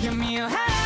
Give me a hand.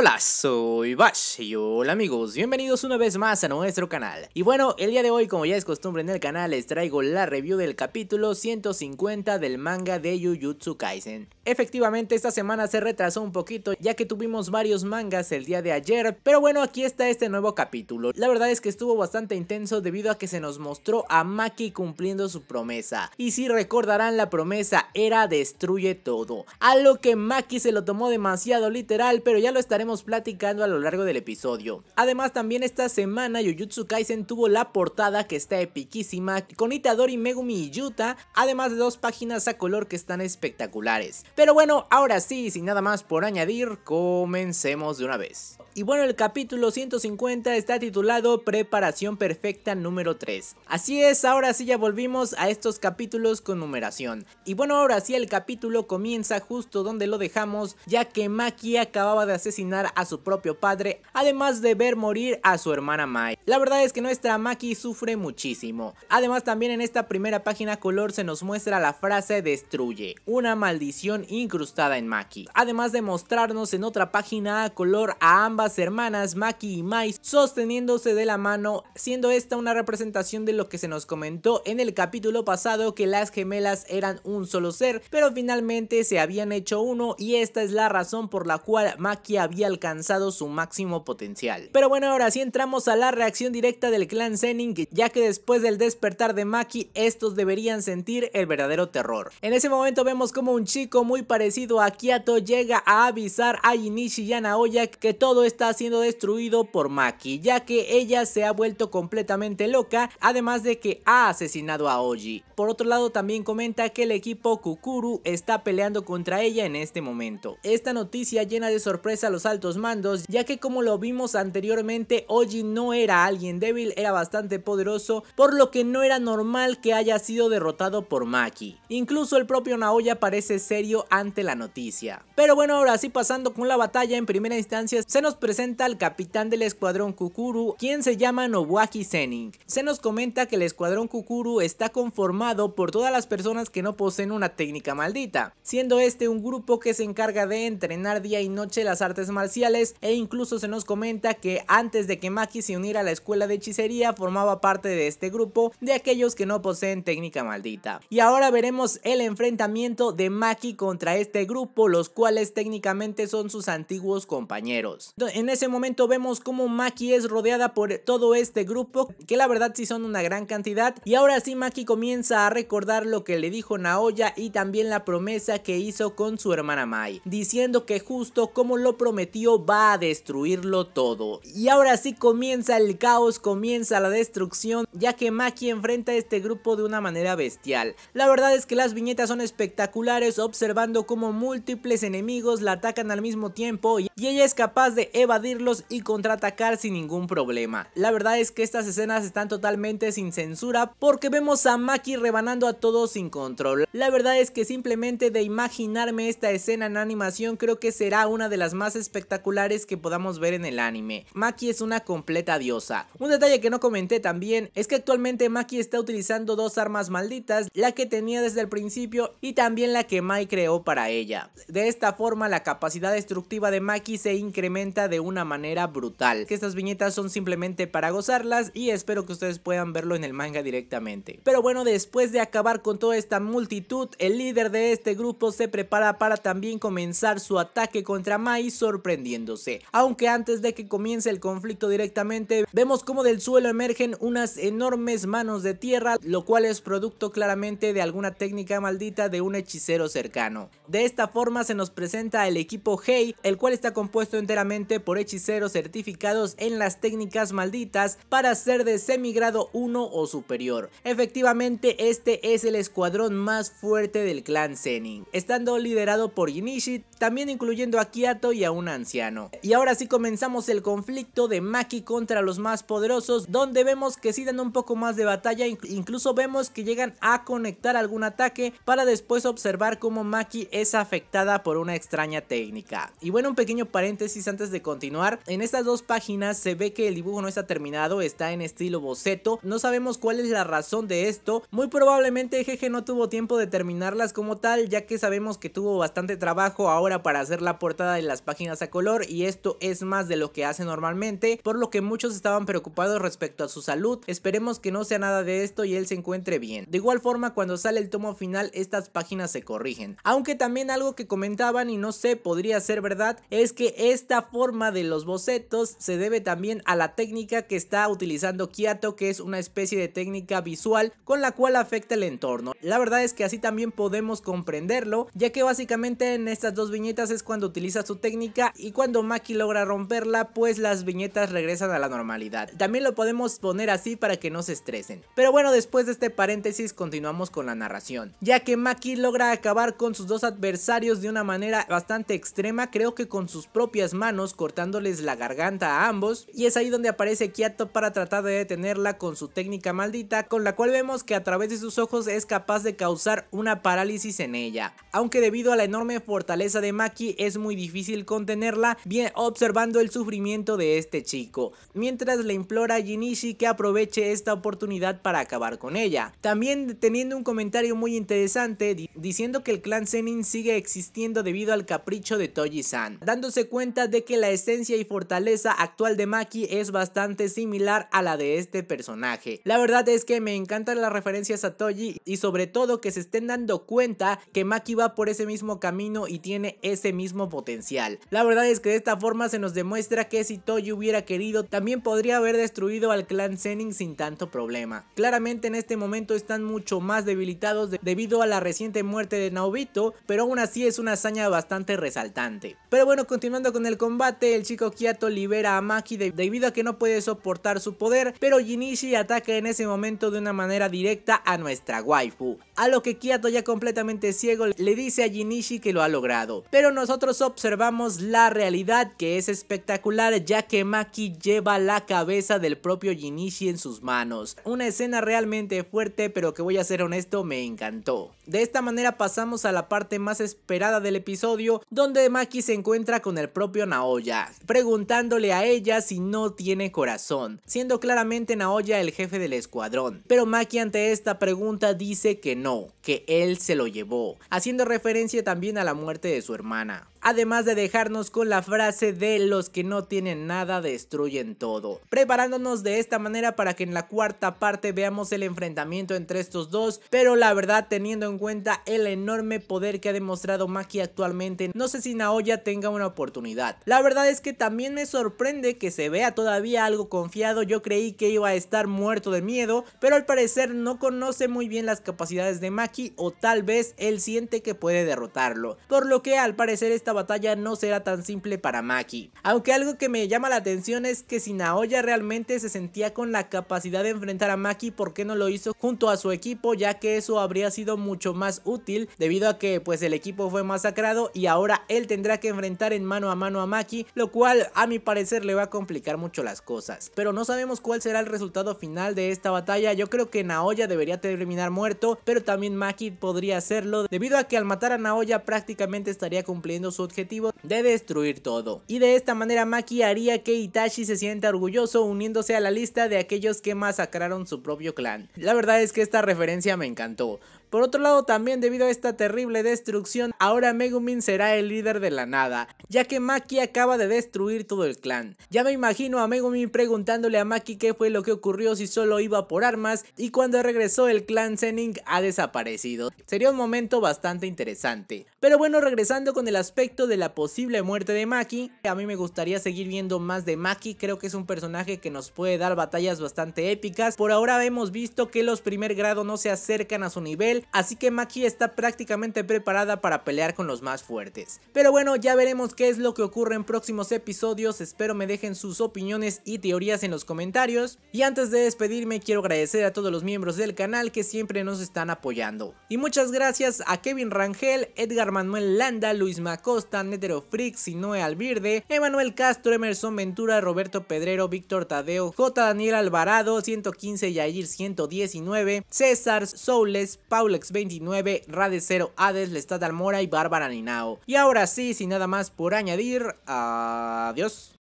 Hola, soy Bash y hola amigos, bienvenidos una vez más a nuestro canal. Y bueno, el día de hoy como ya es costumbre en el canal les traigo la review del capítulo 150 del manga de Jujutsu Kaisen. Efectivamente esta semana se retrasó un poquito ya que tuvimos varios mangas el día de ayer, pero bueno aquí está este nuevo capítulo. La verdad es que estuvo bastante intenso debido a que se nos mostró a Maki cumpliendo su promesa. Y si recordarán la promesa era destruye todo, a lo que Maki se lo tomó demasiado literal pero ya lo estaremos platicando a lo largo del episodio. Además, también esta semana Jujutsu Kaisen tuvo la portada que está epiquísima con Itadori, Megumi y Yuta, además de dos páginas a color que están espectaculares. Pero bueno, ahora sí, sin nada más por añadir, comencemos de una vez. Y bueno, el capítulo 150 está titulado Preparación Perfecta número 3. Así es, ahora sí ya volvimos a estos capítulos con numeración. Y bueno, ahora sí el capítulo comienza justo donde lo dejamos, ya que Maki acababa de asesinar a su propio padre, además de ver morir a su hermana Mai. La verdad es que nuestra Maki sufre muchísimo. Además también en esta primera página color se nos muestra la frase destruye, una maldición incrustada en Maki. Además de mostrarnos en otra página color a ambas hermanas, Maki y Mai, sosteniéndose de la mano, siendo esta una representación de lo que se nos comentó en el capítulo pasado que las gemelas eran un solo ser, pero finalmente se habían hecho uno y esta es la razón por la cual Maki había alcanzado su máximo potencial. Pero bueno, ahora sí entramos a la reacción directa del clan Zenin, ya que después del despertar de Maki, estos deberían sentir el verdadero terror. En ese momento vemos como un chico muy parecido a Kiato llega a avisar a Inishi y a Naoya que todo esto está siendo destruido por Maki, ya que ella se ha vuelto completamente loca, además de que ha asesinado a Oji. Por otro lado también comenta que el equipo Kukuru está peleando contra ella en este momento. Esta noticia llena de sorpresa a los altos mandos, ya que como lo vimos anteriormente, Oji no era alguien débil, era bastante poderoso, por lo que no era normal que haya sido derrotado por Maki. Incluso el propio Naoya parece serio ante la noticia. Pero bueno, ahora sí pasando con la batalla en primera instancia, se nos presenta al capitán del escuadrón Kukuru, quien se llama Nobuaki Senning. Se nos comenta que el escuadrón Kukuru está conformado por todas las personas que no poseen una técnica maldita, siendo este un grupo que se encarga de entrenar día y noche las artes marciales e incluso se nos comenta que antes de que Maki se uniera a la escuela de hechicería formaba parte de este grupo de aquellos que no poseen técnica maldita. Y ahora veremos el enfrentamiento de Maki contra este grupo, los cuales técnicamente son sus antiguos compañeros en ese momento vemos como Maki es rodeada por todo este grupo, que la verdad sí son una gran cantidad. Y ahora sí Maki comienza a recordar lo que le dijo Naoya y también la promesa que hizo con su hermana Mai, diciendo que justo como lo prometió va a destruirlo todo. Y ahora sí comienza el caos, comienza la destrucción, ya que Maki enfrenta a este grupo de una manera bestial. La verdad es que las viñetas son espectaculares, observando cómo múltiples enemigos la atacan al mismo tiempo y ella es capaz de evadirlos y contraatacar sin ningún problema. La verdad es que estas escenas están totalmente sin censura porque vemos a Maki rebanando a todos sin control. La verdad es que simplemente de imaginarme esta escena en animación creo que será una de las más espectaculares que podamos ver en el anime. Maki es una completa diosa. Un detalle que no comenté también es que actualmente Maki está utilizando dos armas malditas, la que tenía desde el principio y también la que Mai creó para ella. De esta forma la capacidad destructiva de Maki se incrementa de una manera brutal. Que estas viñetas son simplemente para gozarlas y espero que ustedes puedan verlo en el manga directamente. Pero bueno, después de acabar con toda esta multitud, el líder de este grupo se prepara para también comenzar su ataque contra Mai sorprendiéndose. Aunque antes de que comience el conflicto directamente, vemos como del suelo emergen unas enormes manos de tierra, lo cual es producto claramente de alguna técnica maldita de un hechicero cercano. De esta forma se nos presenta el equipo Hei, el cual está compuesto enteramente por hechiceros certificados en las técnicas malditas para ser de semigrado 1 o superior. Efectivamente, este es el escuadrón más fuerte del clan Zenin, estando liderado por Inishi también incluyendo a Kiato y a un anciano. Y ahora sí comenzamos el conflicto de Maki contra los más poderosos, donde vemos que si dan un poco más de batalla, incluso vemos que llegan a conectar algún ataque para después observar cómo Maki es afectada por una extraña técnica. Y bueno, un pequeño paréntesis antes de continuar. En estas dos páginas se ve que el dibujo no está terminado, está en estilo boceto. No sabemos cuál es la razón de esto. Muy probablemente Jeje no tuvo tiempo de terminarlas como tal, ya que sabemos que tuvo bastante trabajo ahora para hacer la portada de las páginas a color y esto es más de lo que hace normalmente, por lo que muchos estaban preocupados respecto a su salud. Esperemos que no sea nada de esto y él se encuentre bien. De igual forma, cuando sale el tomo final, estas páginas se corrigen. Aunque también algo que comentaban y no sé, podría ser verdad, es que esta forma de los bocetos se debe también a la técnica que está utilizando Kiato, que es una especie de técnica visual con la cual afecta el entorno. La verdad es que así también podemos comprenderlo, ya que básicamente en estas dos viñetas es cuando utiliza su técnica y cuando Maki logra romperla, pues las viñetas regresan a la normalidad. También lo podemos poner así para que no se estresen. Pero bueno, después de este paréntesis continuamos con la narración, ya que Maki logra acabar con sus dos adversarios de una manera bastante extrema, creo que con sus propias manos, con cortándoles la garganta a ambos y es ahí donde aparece Kiato para tratar de detenerla con su técnica maldita con la cual vemos que a través de sus ojos es capaz de causar una parálisis en ella. Aunque debido a la enorme fortaleza de Maki es muy difícil contenerla bien observando el sufrimiento de este chico, mientras le implora a Jinishi que aproveche esta oportunidad para acabar con ella. También teniendo un comentario muy interesante diciendo que el clan Zenin sigue existiendo debido al capricho de Toji-san, dándose cuenta de que la la esencia y fortaleza actual de Maki es bastante similar a la de este personaje. La verdad es que me encantan las referencias a Toji y sobre todo que se estén dando cuenta que Maki va por ese mismo camino y tiene ese mismo potencial. La verdad es que de esta forma se nos demuestra que si Toji hubiera querido también podría haber destruido al clan Zenin sin tanto problema. Claramente en este momento están mucho más debilitados debido a la reciente muerte de Naobito, pero aún así es una hazaña bastante resaltante. Pero bueno, continuando con el combate, el chico Kiato libera a Maki debido a que no puede soportar su poder, pero Jinishi ataca en ese momento de una manera directa a nuestra waifu. A lo que Kiato ya completamente ciego le dice a Jinishi que lo ha logrado. Pero nosotros observamos la realidad que es espectacular ya que Maki lleva la cabeza del propio Jinishi en sus manos. Una escena realmente fuerte pero que voy a ser honesto me encantó. De esta manera pasamos a la parte más esperada del episodio donde Maki se encuentra con el propio Naoya preguntándole a ella si no tiene corazón, siendo claramente Naoya el jefe del escuadrón. Pero Maki ante esta pregunta dice que no, que él se lo llevó, haciendo referencia también a la muerte de su hermana además de dejarnos con la frase de los que no tienen nada destruyen todo, preparándonos de esta manera para que en la cuarta parte veamos el enfrentamiento entre estos dos, pero la verdad teniendo en cuenta el enorme poder que ha demostrado Maki actualmente, no sé si Naoya tenga una oportunidad. La verdad es que también me sorprende que se vea todavía algo confiado, yo creí que iba a estar muerto de miedo, pero al parecer no conoce muy bien las capacidades de Maki o tal vez él siente que puede derrotarlo, por lo que al parecer batalla no será tan simple para Maki. Aunque algo que me llama la atención es que si Naoya realmente se sentía con la capacidad de enfrentar a Maki, ¿por qué no lo hizo junto a su equipo? Ya que eso habría sido mucho más útil debido a que pues el equipo fue masacrado y ahora él tendrá que enfrentar en mano a mano a Maki, lo cual a mi parecer le va a complicar mucho las cosas. Pero no sabemos cuál será el resultado final de esta batalla, yo creo que Naoya debería terminar muerto, pero también Maki podría hacerlo debido a que al matar a Naoya prácticamente estaría cumpliendo su su objetivo de destruir todo. Y de esta manera Maki haría que Itachi se sienta orgulloso uniéndose a la lista de aquellos que masacraron su propio clan. La verdad es que esta referencia me encantó. Por otro lado, también debido a esta terrible destrucción, ahora Megumin será el líder de la nada, ya que Maki acaba de destruir todo el clan. Ya me imagino a Megumin preguntándole a Maki qué fue lo que ocurrió si solo iba por armas y cuando regresó el clan Zening ha desaparecido. Sería un momento bastante interesante. Pero bueno, regresando con el aspecto de la posible muerte de Maki, a mí me gustaría seguir viendo más de Maki, creo que es un personaje que nos puede dar batallas bastante épicas. Por ahora hemos visto que los primer grado no se acercan a su nivel así que Maki está prácticamente preparada para pelear con los más fuertes. Pero bueno, ya veremos qué es lo que ocurre en próximos episodios, espero me dejen sus opiniones y teorías en los comentarios. Y antes de despedirme quiero agradecer a todos los miembros del canal que siempre nos están apoyando. Y muchas gracias a Kevin Rangel, Edgar Manuel Landa, Luis Macosta, Netero Freak Sinoe Alvirde, Emanuel Castro, Emerson Ventura, Roberto Pedrero, Víctor Tadeo, J. Daniel Alvarado, 115 Yair 119, César, Soules, Paul X 29 Rade0, Hades, Lestat Almora y Bárbara Ninao. Y ahora sí, sin nada más por añadir, adiós.